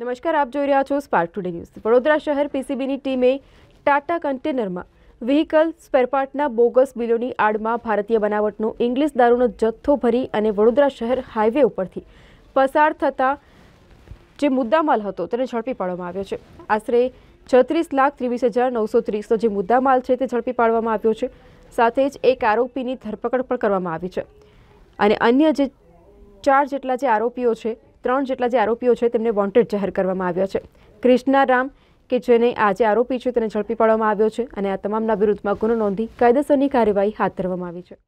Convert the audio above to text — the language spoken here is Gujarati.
નમસ્કાર આપ જોઈ રહ્યા છો સ્પાર્ક ટુડે ન્યૂઝ વડોદરા શહેર PCB ની ટીમે Tata Containerma vehicle spare part ના બોગસ બિલોની આડમાં ભારતીય બનાવટનો ઇંગ્લિશ ડારોનો જથ્થો ભરી અને વડોદરા શહેર હાઈવે ઉપરથી પસાર થતા જે મુદ્દામાલ હતો તે જડપી પાડવામાં આવ્યો છે આશરે 36,23,930 સો જે મુદ્દામાલ છે તે જડપી પાડવામાં આવ્યો છે સાથે જ એક આરોપીની ધરપકડ પણ કરવામાં આવી છે અને અન્ય જે 4 જેટલા જે આરોપીઓ છે ત્રણ જેટલા જે આરોપીઓ છે તેમને વોન્ટેડ જાહેર કરવામાં આવ્યા છે ક્રિષ્નારામ કે જેને આ જે આરોપી છે તેને ઝડપી પાડવામાં આવ્યો છે અને આ તમામના વિરુદ્ધમાં ગુનો નોંધી કાયદેસરની કાર્યવાહી હાથ ધરવામાં આવી છે